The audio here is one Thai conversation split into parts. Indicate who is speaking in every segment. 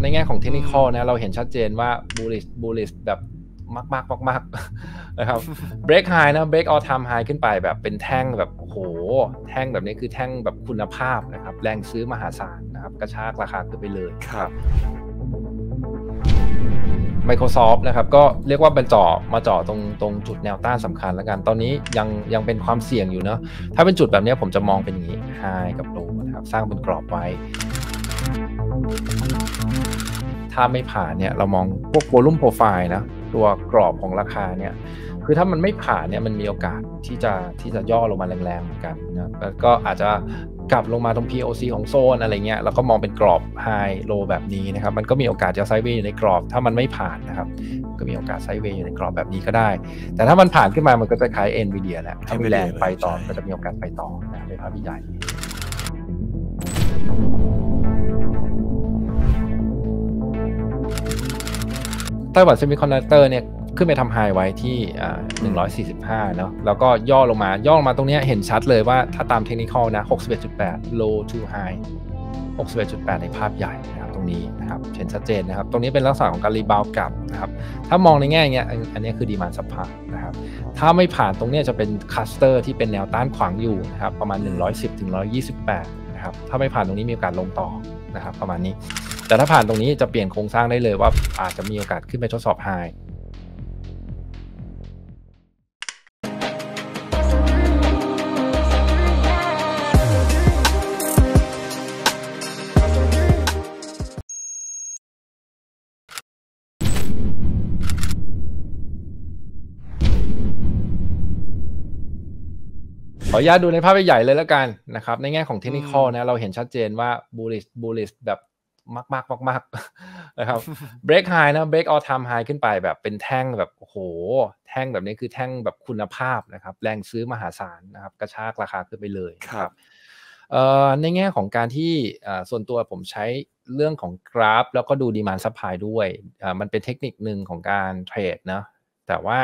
Speaker 1: ในแง่ของเทคนิคอลนะเราเห็นชัดเจนว่าบูลิสบูลิสแบบมากมากมากมากนะครับเบรกไฮนะเบรกออทามไฮขึ้นไป แบบเป็นแท่งแบบโหแท่งแบบนี้คือแท่งแบบคุณภาพนะครับ แรงซื้อมหาศาลนะครับกระชากราคาขึ้นไปเลยครับ Microsoft นะครับก็เรียกว่าบรรจอมาจ่อตรงตรงจุดแนวต้านสำคัญแล้วกัน ตอนนี้ยังยังเป็นความเสี่ยงอยู่เนาะถ้าเป็นจุดแบบนี้ผมจะมองเป็นอย่างนี้ high กับ low นะครับสร้างเป็นกรอบไว้ ถ้าไม่ผ่านเนี่ย เรามองพวก volume profile นะ ตัวกรอบของราคาเนี่ยคือถ้ามันไม่ผ่านเนี่ยมันมีโอกาสที่จะที่จะย่อลงมาแรงๆเหมือนกันนะแล้วก็อาจจะกลับลงมาตรง POC ของโซนอะไรเงี้ยแล้วก็มองเป็นกรอบ High Low แบบนี้นะครับมันก็มีโอกาสจะไซด์เวย์อยู่ในกรอบ ถ้ามันไม่ผ่านนะครับ ก็มีโอกาสไซด์เวย์อยู่ในกรอบแบบนี้ก็ได้ แต่ถ้ามันผ่านขึ้นมามันก็จะคล้ายวีเดียแหละถ้ามีแรงไปต่อก็จะมีโอกาสไปต่อนะในภาพใหญ่ไต้หวันเซมิคอนดักเตอร์เนี่ยขึ้นไปทำไฮไว้ที่หนึ่งร้อยสี่สิบห้าเนาะ แล้วก็ย่อลงมา ย่อลงมาตรงนี้เห็นชัดเลยว่าถ้าตามเทคนิคนะหกสิบเอ็ดจุแปด low to high 61.8ในภาพใหญ่ นะครับ ตรงนี้นะครับ เห็นชัดเจนนะครับ ตรงนี้เป็นลักษณะของการรีบาวกลับนะครับ ถ้ามองในแง่เงี้ย อันนี้คือดีมานสัพพานะครับ ถ้าไม่ผ่านตรงนี้จะเป็นคัสเตอร์ที่เป็นแนวต้านขวางอยู่นะครับ ประมาณ 110ถึง128นะครับ ถ้าไม่ผ่านตรงนี้มีโอกาสลงต่อนะครับ ประมาณนี้ แต่ถ้าผ่านตรงนี้จะเปลี่ยนโครงสร้างได้เลยว่าอาจจะมีโอกาสขึ้นไปทดสอบไฮขออนุญาตดูในภาพใหญ่เลยแล้วกันนะครับ ในแง่ของเทคนิคนะเราเห็นชัดเจนว่าบูลิสบูลิสแบบมากมากมากมากนะครับเบรกไฮนะเบรกออทามไฮขึ้นไปแบบเป็นแท่งแบบโโหแท่งแบบนี้คือแท่งแบบคุณภาพนะครับแรงซื้อมหาศาลนะครับกระชากราคาขึ้นไปเลยครับในแง่ของการที่ส่วนตัวผมใช้เรื่องของกราฟ แล้วก็ดูดีมานซัพพลายด้วยมันเป็นเทคนิคหนึ่งของการเทรดนะแต่ว่า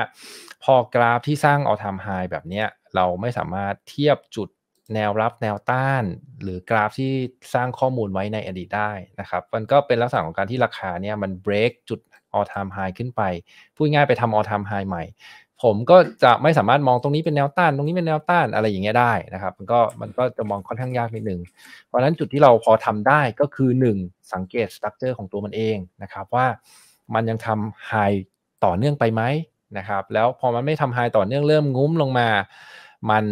Speaker 1: พอกราฟที่สร้างออทามไฮแบบเนี้ยเราไม่สามารถเทียบจุดแนวรับแนวต้าน หรือกราฟที่สร้างข้อมูลไว้ในอดีตได้นะครับ มันก็เป็นลักษณะของการที่ราคาเนี่ยมัน break จุด all time high ขึ้นไปพูดง่ายไปทำ all time high ใหม่ ผมก็จะไม่สามารถมองตรงนี้เป็นแนวต้าน ตรงนี้เป็นแนวต้านอะไรอย่างเงี้ยได้นะครับมันก็มันก็จะมองค่อนข้างยากนิดนึ่งเพราะนั้นจุดที่เราพอทำได้ก็คือ 1 สังเกตสตั๊กเจอร์ของตัวมันเองนะครับ ว่ามันยังทำ high ต่อเนื่องไปไหมนะครับแล้วพอมันไม่ทำไฮต่อเนื่องเริ่มงุ้มลงมา มัน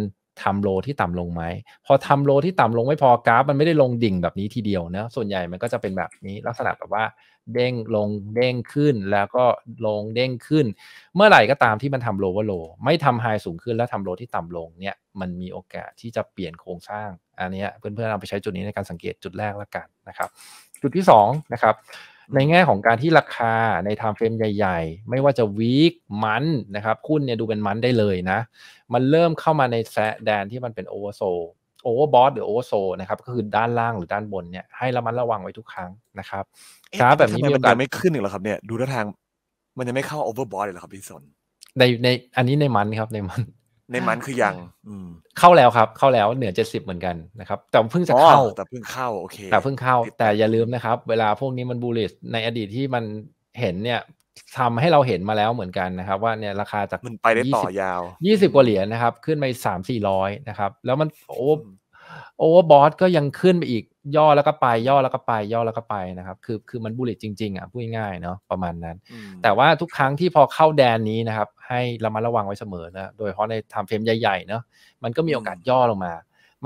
Speaker 1: ทำโลที่ต่ำลงไหมพอทำโลที่ต่ำลงไม่พอกราฟ มันไม่ได้ลงดิ่งแบบนี้ทีเดียวนะส่วนใหญ่มันก็จะเป็นแบบนี้ลักษณะแบบว่าเด้งลงเด้งขึ้นแล้วก็ลงเด้งขึ้น เมื่อไหร่ก็ตามที่มันทำโลว่าโล ไม่ทำไฮสูงขึ้นแล้วทำโลที่ต่ำลงเนี่ยมันมีโอกาสที่จะเปลี่ยนโครงสร้าง อันนี้เพื่อนๆเราไปใช้จุดนี้ในการสังเกตจุดแรกแล้วกันนะครับ จุดที่2นะครับในแง่ของการที่ราคาในไทม์เฟรมใหญ่ ๆ ไม่ว่าจะวีคมันนะครับหุ้นเนี่ยดูเป็นมันได้เลยนะ มันเริ่มเข้ามาในแซแดนที่มันเป็นโอเวอร์โซโอเวอร์บอสหรือโอเวอร์โซนะครับก็คือด้านล่างหรือด้านบนเนี่ยให้ระมัดระว
Speaker 2: ังไว้ทุกครั้งนะครับครับแบบนี้มันกาไม่ขึ้นอีกหรอครับเนี่ยดูท่าทาง มันจะไม่เข้าโอเวอร์บอสเลยหรอครับพี่สน
Speaker 1: ในในอันนี้ในมันครับในมันในมันคือยังเข้าแล้วครับเข้าแล้วเหนือเจ็ดสิบเหมือนกันนะครับแต่เพิ่งจะเข้า
Speaker 2: แต่เพิ่งเข้าโอเคแต่เพิ่ง
Speaker 1: เข้าแต่อย่าลืมนะครับ เวลาพวกนี้มันบูลลิสในอดีตที่มันเห็นเนี่ยทำให้เราเห็นมาแล้วเหมือนกันนะครับ ว่าเนี่ยราคาจากมันไปได้ต่อยาวิบกว่าเหรียญนะครับขึ้นไปสามสี่ร้อยนะครับแล้วมันโอ้โอเวอร์บอทก็ยังขึ้นไปอีกย่อแล้วก็ไปย่อแล้วก็ไป ย่อแล้วก็ไปนะครับคือคือมันบุลเลตจริงๆอ่ะพูดง่ายๆเนาะประมาณนั้น แต่ว่าทุกครั้งที่พอเข้าแดนนี้นะครับให้เรามาระวังไว้เสมอนะโดยเพราะในทำเฟรมใหญ่ๆเนาะมันก็มีโอกาสย่อลงมา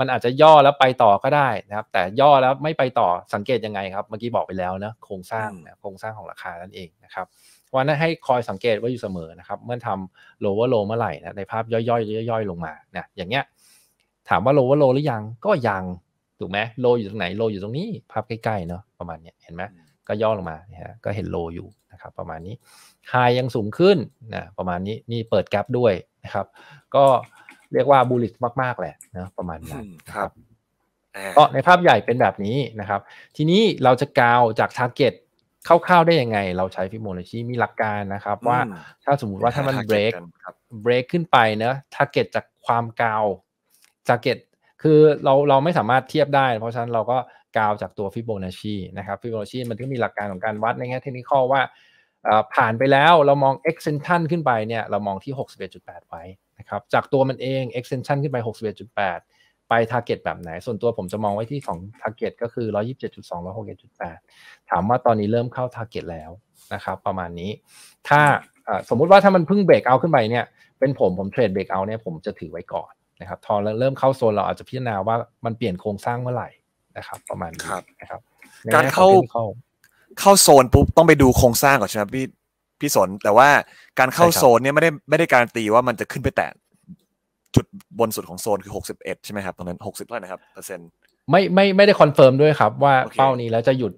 Speaker 1: มันอาจจะย่อแล้วไปต่อก็ได้นะครับแต่ย่อแล้วไม่ไปต่อสังเกตยังไงครับเมื่อกี้บอกไปแล้วนะโครงสร้างโครงสร้างของราคานั่นเองนะครับวันนั้นให้คอยสังเกตว่าอยู่เสมอนะครับเมื่อทำโลว์ว่าโลเมื่อไหร่นะในภาพย่อยๆย่อย ๆ ลงมานะอย่างเงี้ยถามว่าโลว่าโลหรือยัง ก็ยัง ถูกไหมโลอยู่ตรงไหน โล อยู่ตรงนี้ ภาพใกล้ๆ เนาะประมาณเนี้ยเห็นไหม ก็ย่อลงมาฮะ ก็เห็นโลอยู่นะครับ ประมาณนี้ ไฮยังสูงขึ้น นะ ประมาณนี้ นี่เปิดแกลบด้วยนะครับ ก็เรียกว่าบูลลิชมาก ๆ แหละนะ ประมาณนั้นครับก็ในภาพใหญ่เป็นแบบนี้นะครับ ทีนี้เราจะกาวจากทาร์เก็ตเข้าๆได้ยังไง เราใช้ฟิโมนาชีมีหลักการนะครับ ว่า ถ้าสมมุติว่าถ้ามันเบรก เบรกขึ้นไปเนะทาร์เก็ตจากความกาวจากเก็ตคือเราเราไม่สามารถเทียบได้ เพราะฉะนั้นเราก็กาวจากตัวฟิโบนัชชีนะครับฟิโบนัชชีมันก็มีหลักการของการวัดในแง่เทคนิคว่าผ่านไปแล้วเรามอง extension ขึ้นไปเนี่ยเรามองที่ 61.8 ไว้นะครับจากตัวมันเอง extension ขึ้นไป 61.8 ไปร์เก็ตแบบไหน ส่วนตัวผมจะมองไว้ที่2ง a า g e ตก็คือ 127.2 1 6 1 8ถามว่าตอนนี้เริ่มเข้าร์เก็ตแล้วนะครับประมาณนี้ถ้าสมมุติว่าถ้ามันพึ่งเบรกเอาขึ้นไปเนี่ยเป็นผมผมเทรดเบรกเอาเนี่ยผมจะถือไว้ก่อนนะครับทองเริ่มเข้าโซนเราอาจจะพิจารณาว่า มันเปลี่ยนโครงสร้างเมื่อไหร่นะครับ ประมาณนี้นะครับ การเข้า เ
Speaker 2: ข้าโซนปุ๊บต้องไปดูโครงสร้างก่อนใช่ไหมพี่พี่สนแต่ว่าการเข้าโซนเนี่ยไม่ได้ไม่ได้การตีว่ามันจะขึ้นไปแตะจุดบนสุดของโซนคือหกสิบเอ็ดใช่ไหมครับตรงนั้นิบเท่าไหร่นะครับเปอร์เซ็นต์
Speaker 1: ไม่ไม่ไม่ได้คอนเฟิร์มด้วยครับ ว่าเป้านี้แล้วจะหยุด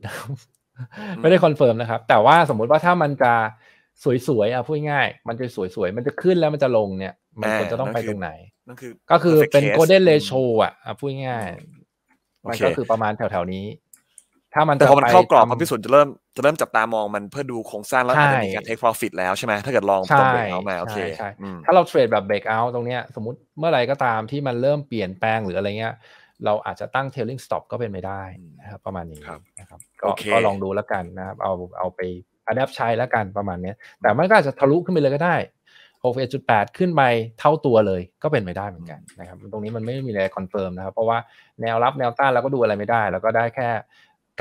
Speaker 1: ไม่ได้คอนเฟิร์มนะครับ แต่ว่าสมมุติว่าถ้ามันจะสวยๆอ่ะพูดง่าย มันจะสวยๆ มันจะขึ้นแล้วมันจะลงเนี่ย มันควรจะต้องไปตรงไหนนั่นคือ ก็คือเป็นโกลเด้นเลโชอ่ะพูดง่ายมันก็คือประมาณแถวๆนี้ ถ้ามันแต่พอมันเข้ากร
Speaker 2: อบพมพิสูจน์จะเริ่มจะเริ่มจับตามองมันเพื่อดูโครงสร้างแล้วอาจจะมีการเทคโปรฟิตแล้วใช่ไหมถ้าเกิดลองตรงเบรกเอามาโอเค ถ้
Speaker 1: าเราเทรดแบบเบรกเอาตรงเนี้ย สมมติเมื่อไรก็ตามที่มันเริ่มเปลี่ยนแปลงหรืออะไรเงี้ย เราอาจจะตั้ง tailing stop ก็เป็นไม่ได้นะครับ ประมาณนี้นะครั
Speaker 2: บ ก็ลองดู
Speaker 1: แล้วกันนะครับเอาเอาไปอัดแดปใช้แล้วกันประมาณนี้ แต่มันก็อาจจะทะลุขึ้นไปเลยก็ได้6 8ขึ้นไปเท่าตัวเลยก็เป็นไปได้เหมือนกันนะครับตรงนี้มันไม่มีอะไรคอนเฟิร์มนะครับ เพราะว่าแนวรับแนวต้านเราก็ดูอะไรไม่ได้ แล้วก็ได้แค่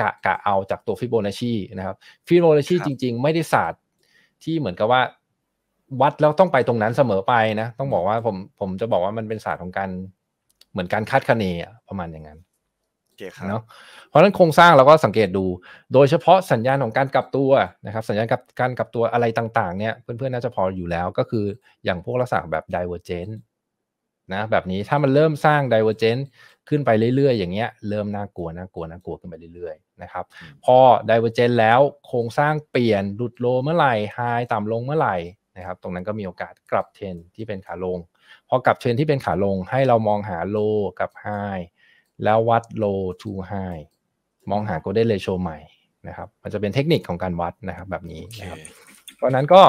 Speaker 1: กะกะเอาจากตัวฟิโบนัชชีนะครับฟิโบนัชชีจริงๆ ไม่ได้ศาสตร์ที่เหมือนกับว่าวัดแล้วต้องไปตรงนั้นเสมอไปนะต้องบอกว่าผมผมจะบอกว่ามันเป็นศาสตร์ของการเหมือนการคาดคะเนประมาณอย่างนั้นเนาะเพราะนั้นโครงสร้างเราก็สังเกตดู โดยเฉพาะสัญญาณของการกลับตัวนะครับสัญญาณกับการกลับตัวอะไรต่างๆเนี่ยเพื่อนๆน่าจะพออยู่แล้วก็คืออย่างพวกลักษณะแบบ divergent นะแบบนี้ถ้ามันเริ่มสร้าง divergent ขึ้นไปเรื่อยๆอย่างเงี้ยเริ่มน่ากลัวน่ากลัวน่ากลัวขึ้นไปเรื่อยๆนะครับพอ divergent แล้วโครงสร้างเปลี่ยนหลุดโลเมื่อไหร่ high ต่ำลงเมื่อไหร่นะครับตรงนั้นก็มีโอกาสกลับเทรนที่เป็นขาลงพอกลับเทรนที่เป็นขาลงให้เรามองหาโลกับไฮแล้ววัด low to high มองหาโกลเด้นเ t i o ใหม่นะครับ มันจะเป็นเทคนิคของการวัดนะครับ แบบนี้นะครับ เพราะนั้นก็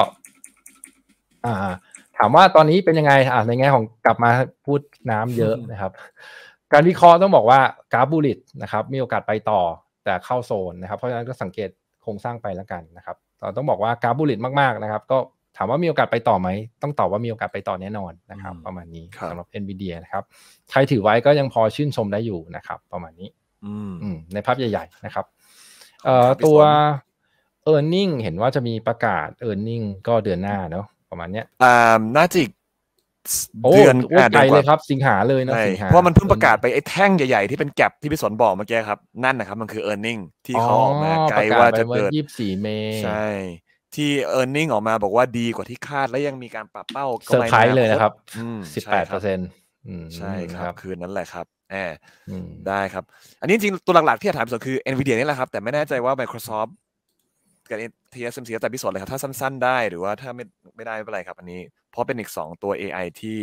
Speaker 1: ถามว่าตอนนี้เป็นยังไงอ่าในแง่ของกลับมาพูดน้ำเยอะนะครับ การวิเคราะห์ต้องบอกว่ากราฟบูลิตนะครับ มีโอกาสไปต่อ แต่เข้าโซนนะครับ เพราะฉะนั้นก็สังเกตโครงสร้างไปแล้วกันนะครับต้องบอกว่ากราฟบูลิตมากๆนะครับ ก็ถามว่ามีโอกาสไปต่อไหมต้องตอบว่ามีโอกาสไปต่อแน่นอนนะครับ ประมาณนี้สำหรับ n v i d i a นะครับใครถือไว้ก็ยังพอชื่นชมได้อยู่นะครับ ประมาณนี้ในภาพใหญ่ ๆ นะครับตัว e a r n i n g เห็นว่าจะมีประกาศ e a r n i n g ก็เดือนหน้าเนาะประมาณเนี
Speaker 2: ้ยอ่าน่าจะ
Speaker 1: เดือนแปดเลยครับ
Speaker 2: สิงหาเลยนะสิงหาเพราะมันเพิ่งประกาศไป ไอ้แท่งใหญ่ๆที่เป็นแก็บที่พี่สนบอกเมื่อกี้ครับ นั่นนะครับมันคือ e a r n i n g ที่เขาออกมาไกลว่าจะเกิดยี่สสิบี่เมษใช่ที่เออร์เน็งออกมาบอกว่าดีกว่าที่คาดและยังมีการปรับเป้าเซอร์ไพรส์เลยนะครับสิบแปดเปอร์เซ็นต์ใช่ครับคืนนั้นแหละครับแอบได้ครับ อันนี้จริงตัวหลักๆ ที่จะถามส่วนคือ NVIDIA นี่แหละครับ แต่ไม่แน่ใจว่า Microsoft กับ TSMC แต่พิสดเลยครับ ถ้าสั้นๆได้หรือว่าถ้าไม่ไม่ได้ไม่เป็นไรครับ อันนี้เพราะเป็นอีกสองตัว AI ที่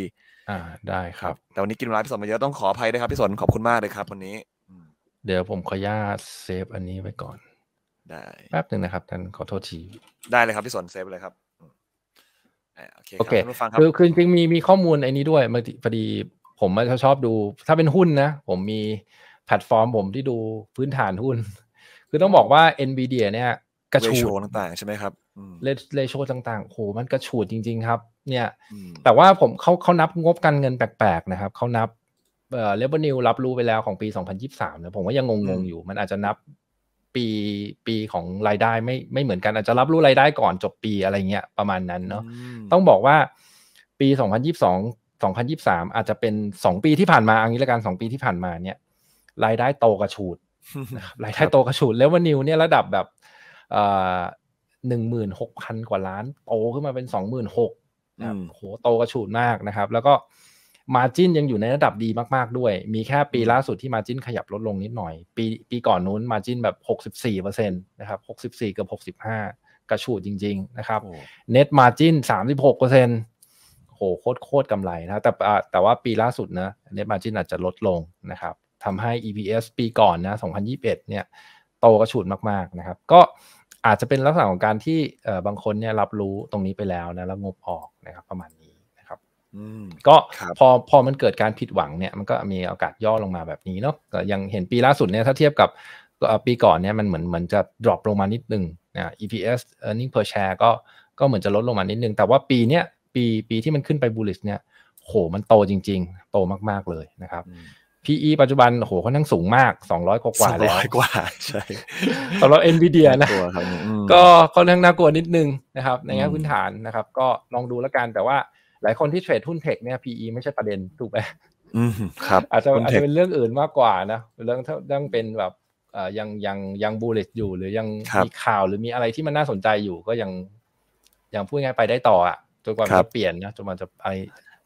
Speaker 2: อ่าได้ครับแต่วันนี้กินเวลาพิสดมาเยอะต้องขออภัยด้วยครับพิสดขอบคุณมากเลยครับวันนี้
Speaker 1: เดี๋ยวผมขออนุญาตเซฟอันนี้ไว้ก่อนได้แป๊บหนึ่งนะครับท่านขอโทษที
Speaker 2: ได้เลยครับพี่สนเซฟเลยครับโอเคครับท่านฟังครับคือคือจ
Speaker 1: ริงมีมีข้อมูลไอ้นี้ด้วยมพอดีผมชอบดู ถ้าเป็นหุ้นนะ ผมมีแพลตฟอร์มผมที่ดูพื้นฐานหุ้น คือต้องบอกว่า NVIDIA เนี่ยกระชูดต่าง ๆ ใช่ไหมครับเลโชต่างๆโหมันกระชูดจริงๆครับ เนี่ย แต่ว่าผมเขาเขานับงบการเงินแปลกๆนะครับเขานับเอ่อเลเวนิวรับรู้ไปแล้วของปี2023นะผมว่ายังงงๆอยู่ มันอาจจะนับปีปีของรายได้ไม่ไม่เหมือนกันอาจจะรับรู้รายได้ก่อนจบปีอะไรเงี้ย ประมาณนั้นเนาะต้องบอกว่าปี 2022 2023 อาจจะเป็น 2 ปีที่ผ่านมาอันนี้ละกัน2ปีที่ผ่านมาเนี่ยรายได้โตกระชูดรายได้โตกระชูดแล้ววันนิวเนี่ยระดับแบบหนึ่งหมื่นหกพันกว่าล้านโตขึ้นมาเป็นสองหมื่นหกโหโตกระชูดมากนะครับ แล้วก็มาจิ้นยังอยู่ในระดับดีมากๆด้วย มีแค่ปีล่าสุดที่มาจิ้นขยับลดลงนิดหน่อย ปีปีก่อนนู้นมาจิ้นแบบ64%นะครับ 64เกือบ65 กระชูดจริงๆนะครับเน็ตมาจิ้น36%โหโคตรโคตรกำไรนะ แต่แต่ว่าปีล่าสุดนะเน็ตมาจิ้นอาจจะลดลงนะครับทำให้ EPS ปีก่อนนะ2021เนี่ยโตกระชูดมากๆนะครับ ก็อาจจะเป็นลักษณะของการที่บางคนเนี่ยรับรู้ตรงนี้ไปแล้วนะแล้วงบออกนะครับประมาณนี้ก็พอพอมันเกิดการผิดหวังเนี่ยมันก็มีโอกาสย่อลงมาแบบนี้เนาะยังเห็นปีล่าสุดเนี่ยถ้าเทียบกับปีก่อนเนี่ยมันเหมือนเหมือนจะดรอปลงมานิดนึงนะ EPS earning per share ก็ก็เหมือนจะลดลงมานิดนึงแต่ว่าปีเนี้ยปีปีที่มันขึ้นไปบูลลิสเนี่ยโหมันโตจริงๆ โตมากๆเลยนะครับ PE ปัจจุบันโหค่อนข้างสูงมาก 200 กว่ากว่าแล้วกว่าใช่สำหรับ NVIDIA นะก็ค่อนข้างน่ากลัวนิดนึงนะครับ ในแง่พื้นฐานนะครับ ก็ลองดูแล้วกันแต่ว่าลายคนที่เทรดหุ้นเทคเนี่ย PE ไม่ใช่ประเด็นถูกไหม
Speaker 2: ครับอาจจะอาจจะเป็นเ
Speaker 1: รื่องอื่นมากกว่านะเรื่องต้องเป็นแบบยังยังยังบูลเลตอยู่หรือยังมีข่าวหรือมีอะไรที่มันน่าสนใจอยู่ ก็ยัง ยังพูดง่ายไปได้ต่ออ่ะจนกว่าจะเปลี่ยนนะจนมันจะไอ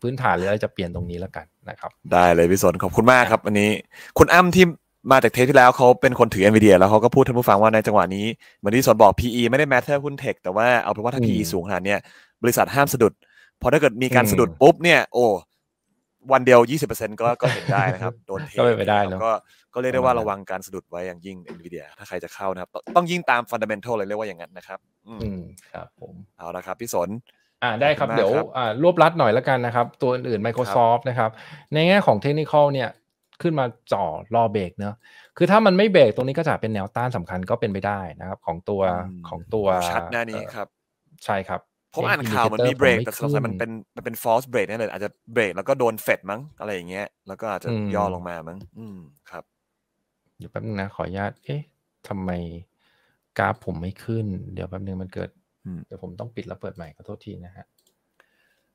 Speaker 1: พื้นฐานหรือะไรจะเปลี่ยนตรงนี้แล้วกันนะครับ
Speaker 2: ได้เลยพี่สนขอบคุณมากครับวันนี้ คุณอ้ำที่มาจากเทปที่แล้วเขาเป็นคนถืออ n v เดียแล้วเขาก็พูดท่านผู้ฟังว่าในจังหวะนี้เหมือนที่สนบอก PE ไม่ได้ matter หุ้นเทคแต่ว่าเอาเป็นว่าถ้า PE สูงขนาดนี้บริษัทห้ามสะดุดพอถ้าเกิดมีการสะดุดปุ๊บเนี่ยโอ้วันเดียว 20%ก็ก็เห็นได้นะครับ โดนเทก็ไปได้แล้วก็ก็เรียกได้ว่าระวังการสะดุดไว้อย่างยิ่งนวีเดียถ้าใครจะเข้านะครับ ต้องยิ่งตามฟันเดเมนทัลเลยเรียกว่าอย่างนั้นนะครับ อืมครับผม เอาละครับ พี่สนอ่าได้ครับเดี๋ยว
Speaker 1: อ่ารวบรัดหน่อยละกันนะครับ ตัวอื่น Microsoft นะครับ ในแง่ของเทคนิคเนี่ยขึ้นมาจ่อรอเบรกเนอะคือถ้ามันไม่เบรกตรงนี้ก็จะเป็นแนวต้านสำคัญก็เป็นไปได้นะครับของตัวของตัวชัดแน่นี้ครับ ใช่ครับ
Speaker 2: ผมอ่านข่าวมันมีเบรกแต่สงสัยมันเป็นมันเป็นฟอสเบรกนั่นเลยอาจจะเบรกแล้วก็โดนเฟดมั้งอะไรอย่างเงี้ยแล้วก็อาจจะย่อลงมามั้งอืมครับ
Speaker 1: เดี๋ยวแป๊บนึงนะ ขออนุญาตเอ๊ะทำไมกราฟผมไม่ขึ้นเดี๋ยวแป๊บนึงมันเกิดเดี๋ยวผมต้องปิดแล้วเปิดใหม่ขอโทษทีนะฮะ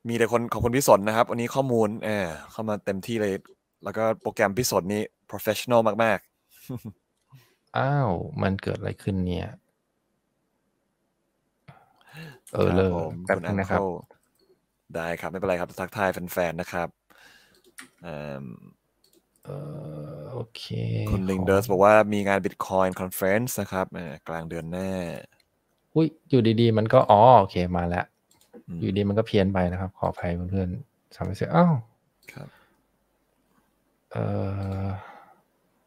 Speaker 2: มีแต่คนขอบคุณพิศสนนะครับ วันนี้ข้อมูล เออเข้ามาเต็มที่เลย แล้วก็โปรแกรมพิศสนนี่ professional มาก
Speaker 1: ๆอ้าวมันเกิ
Speaker 2: ดอะไรขึ้นเนี่ยเออเลยแป๊บนึงนะครับ ได้ครับ ไม่เป็นไรครับทักทายแฟนๆนะครับโอเคคุณลิงเดอร์สบอกว่ามีงาน Bitcoin Conference นะครับกลางเดือนหน้าอุ้ยอยู่ดีๆ มันก็ อ๋อ โอเคมาแล้ว
Speaker 1: อยู่ดีมันก็เพี้ยนไปนะครับ ขออภัยเพื่อนๆสามสิบอ้าวครับ เออ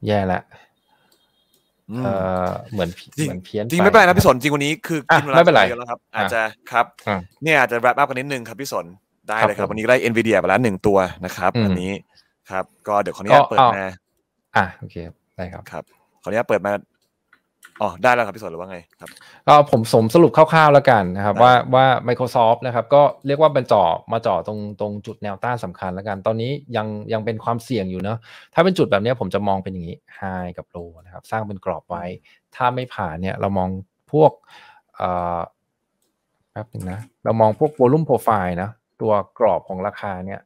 Speaker 1: แย่ละเหมือน
Speaker 2: เหมือนเพี้ยนจริงไม่เป็นไรนะพี่สนจริงวันนี้คือกินเวลาแล้วครับ อาจจะครับ เนี่ยอาจจะแรปอัพกันนิดนึงครับพี่สนได้เลยครับ วันนี้ได้เอ็นวีเดียไปแล้วหนึ่งตัวนะครับอันนี้ครับ ก็เดี๋ยวขออนุญาตเปิดมาอ่ะโอเคได้ครับครับขออนุญาตเปิดมาอ๋อ ได้แล้วครับพี่สนหรือว่าไงครับ
Speaker 1: ก็ผมสมสรุปคร่าวๆแล้วกันนะครับ ว่าว
Speaker 2: ่า Microsoft นะครั
Speaker 1: บก็เรียกว่าบรรจอมาจ่อตรงตรงจุดแนวต้านสำคัญแล้วกัน ตอนนี้ยังยังเป็นความเสี่ยงอยู่เนาะถ้าเป็นจุดแบบนี้ผมจะมองเป็นอย่างนี้ High กับ Low นะครับ สร้างเป็นกรอบไว้ ถ้าไม่ผ่านเนี่ย เรามองพวกแป๊บนึงนะ เรามองพวก Volume Profile นะตัวกรอบของราคาเนี่ย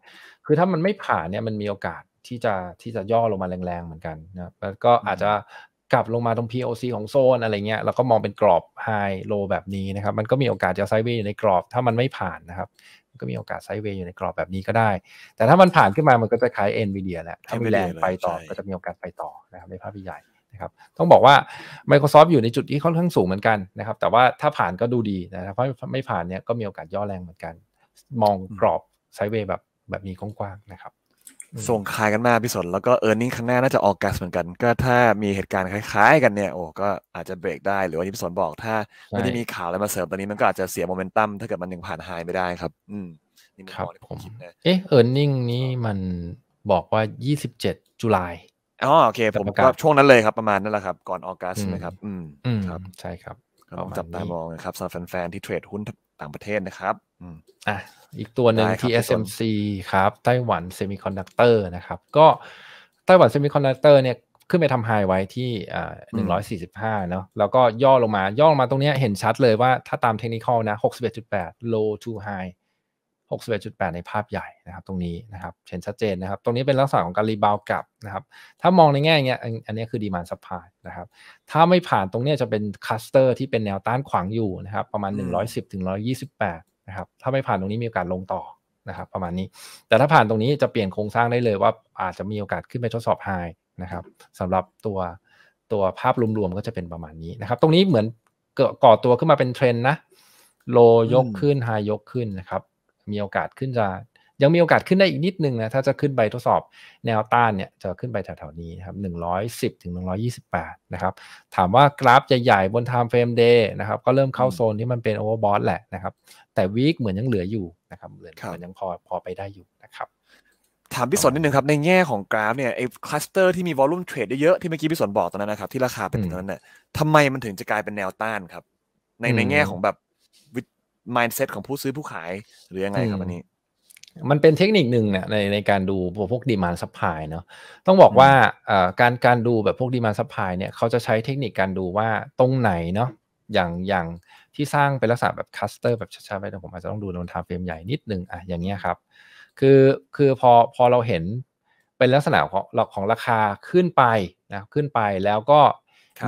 Speaker 1: คือถ้ามันไม่ผ่านเนี่ยมันมีโอกาสที่จะที่จะย่อลงมาแรงๆเหมือนกันนะแล้วก็อาจจะกลับลงมาตรง POC ของโซนอะไรเงี้ยเราก็มองเป็นกรอบ High Low แบบนี้นะครับ มันก็มีโอกาสจะไซด์เวย์อยู่ในกรอบ ถ้ามันไม่ผ่านนะครับก็มีโอกาสไซด์เวย์อยู่ในกรอบแบบนี้ก็ได้ แต่ถ้ามันผ่านขึ้นมามันก็จะคล้ายเอ็นวีเดียแหละถ้ามีแรงไปต่อก็จะมีโอกาสไปต่อนะครับในภาพใหญ่นะครับต้องบอกว่า Microsoft อยู่ในจุดที่ค่อนข้างสูงเหมือนกันนะครับ แต่ว่าถ้าผ่านก็ดูดีนะครับถ้าไม่ผ่านเนี่ยก็มีโอกาสย่อแรงเหมือนกัน มองกรอบไซด์เวย์แบบแบบนี้กว้างๆนะครับ
Speaker 2: ส่งคายกันมากพี่สน แล้วก็เออร์เน็งค้ังหน้าน่าจะออกกัสเหมือนกัน ก็ถ้ามีเหตุการณ์คล้ายๆกันเนี่ยโอ้ก็อาจจะเบรกได้ หรือว่าที่พี่สนบอกถ้าไม่ได้มีข่าวอะไรมาเสริมตอนนี้มันก็อาจจะเสียโมเมนตัมถ้าเกิดมันยังผ่านไฮไม่ได้ครับอืมนี่ครันผม
Speaker 1: เออเออร์เน็งนี้มันบอกว่า 27จุลาย
Speaker 2: อ๋อโอเค ผมก็ช่วงนั้นเลยครับประมาณนั่นแหละครับ ก่อนออกัสนะครับ อืมครับใช่ครับลองจับตามองนะครับสำหรับแฟนๆที่เทรดหุ้นต่างประเทศนะครับ
Speaker 1: อ่ะอีกตัวหนึ่ง TSMC ครับ ไต้หวันเซมิคอนดักเตอร์นะครับ ก็ ไต้หวันเซมิคอนดักเตอร์เนี่ย ขึ้นไปทำไฮไว้ที่อ่าหนึ่งร้อยสี่สิบห้าเนาะแล้วก็ย่อลงมาย่อลงมาตรงนี้เห็นชัดเลยว่าถ้าตามเทคนิคนะหกสิบเอ็ดจุดแปด low to high หกสิบเอ็ดจุดแปดในภาพใหญ่นะครับ ตรงนี้นะครับเห็นชัดเจนนะครับ ตรงนี้เป็นลักษณะของการรีบาวกลับนะครับ ถ้ามองในแง่เงี้ยอันนี้คือดีมานซัพพลายนะครับถ้าไม่ผ่านตรงนี้จะเป็นคัสเตอร์ที่เป็นแนวต้านขวางอยู่นะครับประมาณหนึ่งร้อยสิบถึงร้อยยี่สิบแปดนะครับถ้าไม่ผ่านตรงนี้มีโอกาสลงต่อนะครับ ประมาณนี้ แต่ถ้าผ่านตรงนี้จะเปลี่ยนโครงสร้างได้เลยว่าอาจจะมีโอกาสขึ้นไปทดสอบไฮนะครับสำหรับตัวตัวภาพรวมๆก็จะเป็นประมาณนี้นะครับตรงนี้เหมือนก่อตัวขึ้นมาเป็นเทรนนะโลยกขึ้นไฮยกขึ้นนะครับมีโอกาสขึ้นจะยังมีโอกาสขึ้นได้อีกนิดนึงนะถ้าจะขึ้นไปทดสอบแนวต้านเนี่ยจะขึ้นไปแถวๆนี้ครับ110ถึง128นะครับถามว่ากราฟจะใหญ่บน time frame day นะครับก็เริ่มเข้าโซนที่มันเป็น overbought แหละนะครับแต่วีคเหมือนยังเหลือ
Speaker 2: อยู่นะครับเหมือนยังพอพอไปได้อยู่นะครับถามพี่สนนิดนึงครับในแง่ของกราฟเนี่ยไอ้คลัสเตอร์ที่มีวอลลุ่มเทรดเยอะที่เมื่อกี้พี่สนบอกตอนนั้นนะครับที่ราคาเป็นตรงนั้นเนี่ยทำไมมันถึงจะกลายเป็นแนวต้านครับในในแง่ของแบบมา mindset ของผู้ซื้อผู้ขายหรือยังไงครับวัน
Speaker 1: นี้มันเป็นเทคนิคหนึ่งเนี่ยในในการดูพวกดีมาสซัพายเนาะต้องบอกว่าการการดูแบบพวกดีมาสซัพายเนี่ยเขาจะใช้เทคนิคการดูว่าตรงไหนเนาะอย่างอย่างที่สร้างเป็นลักษณะแบบคัสเตอร์แบบช้าๆไปแต่ผมอาจจะต้องดูในทางเฟรมใหญ่นิดนึงอ่ะอย่างเงี้ยครับคือคือพอพอเราเห็นเป็นลักษณะของของราคาขึ้นไปนะขึ้นไปแล้วก็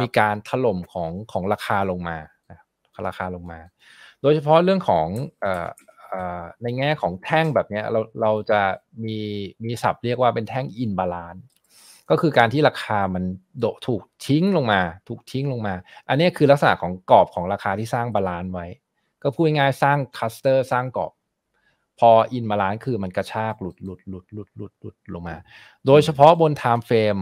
Speaker 1: มีการถล่มของของราคาลงมาราคาลงมา โดยเฉพาะเรื่องของในแง่ของแท่งแบบนี้เราเราจะมีมีศัพท์เรียกว่าเป็นแท่งอินบาลานก็คือการที่ราคามันโดถูกทิ้งลงมา ถูกทิ้งลงมา อันนี้คือลักษณะของกรอบของราคาที่สร้างบาลานไว้ ก็พูดง่ายสร้างคัสเตอร์สร้างกรอบ พออินบาลานคือมันกระชากหลุดหลุดหลุดหลุดหลุดหลุดลงมา โดยเฉพาะบนไทม์เฟรม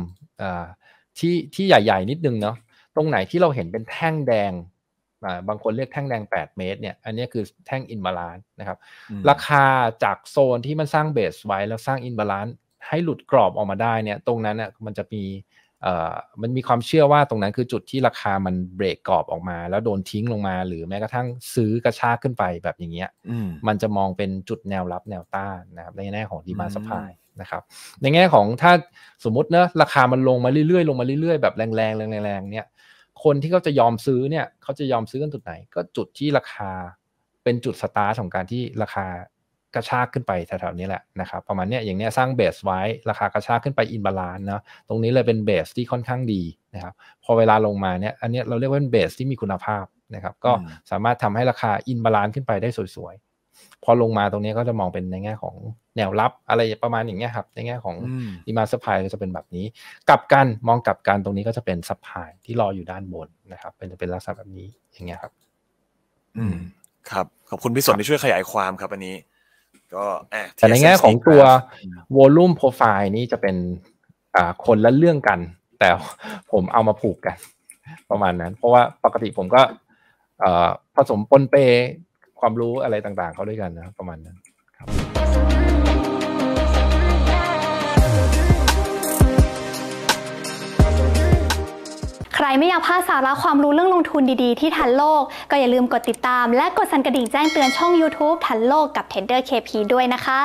Speaker 1: ที่ที่ใหญ่ๆนิดนึงเนาะตรงไหนที่เราเห็นเป็นแท่งแดงบางคนเรียกแท่งแดง 8 เมตร เนี่ย อันนี้คือแท่งอินบาลานนะครับ ราคาจากโซนที่มันสร้างเบสไว้ แล้วสร้างอินบาลานให้หลุดกรอบออกมาได้เนี่ย ตรงนั้นน่ยมันจะมีมันมีความเชื่อว่าตรงนั้นคือจุดที่ราคามันเบรกกรอบออกมา แล้วโดนทิ้งลงมาหรือแม้กระทั่งซื้อกระชากขึ้นไปแบบอย่างเงี้ยมันจะมองเป็นจุดแนวรับแนวต้านนะครับในแง่ของดีมาสปายนะครับ ในแง่ของถ้าสมมตินะราคามันลงมาเรื่อยๆลงมาเรื่อยๆ แบบแรงๆแรงๆเนี่ยคนที่เขาจะยอมซื้อเนี่ยเขาจะยอมซื้อกันจุดไหนก็จุดที่ราคาเป็นจุดสตาร์ท ของการที่ราคากระชากขึ้นไปแถวๆนี้แหละนะครับประมาณเนี้ยอย่างเนี้ยสร้างเบสไว้ราคากระชากขึ้นไปอินบาลานนะตรงนี้เลยเป็นเบสที่ค่อนข้างดีนะครับพอเวลาลงมาเนี่ยอันนี้เราเรียกว่าเป็นเบสที่มีคุณภาพนะครับก็สามารถทำให้ราคาอินบาลานขึ้นไปได้สวยๆพอลงมาตรงนี้ก็จะมองเป็นในแง่ของแนวรับ อะไรประมาณอย่างเงี้ยครับ ในแง่ของดีมาสปายก็จะเป็นแบบนี้กลับกันมองกลับกันตรงนี้ก็จะเป็นสปายที่รออยู่ด้านบนนะครับ เป็นจ
Speaker 2: ะเป็นลักษณะแบบนี้อย่างเงี้ยครับ อืม ครับขอบคุณพี่สนที่ช่วยขยายความครับอันนี้ ก็แต่ในแง่ของตัว
Speaker 1: volume profile นี้จะเป็น อ่าคนละเรื่องกัน แต่ผมเอามาผูกกัน ประมาณนั้น เพราะว่าปกติผมก็ผสมปนเปความรู้อะไรต่างๆ เขาด้วยกันนะ ประมาณนั้นครับ ใครไม่อยากพลาดสาระความรู้เรื่อง
Speaker 2: ลงทุนดีๆ ที่ทันโลกก็อย่าลืมกดติดตามและกดสั่นกระดิ่งแจ้งเตือนช่อง YouTube ทันโลกกับ t e n d e r KP ด้วยนะคะ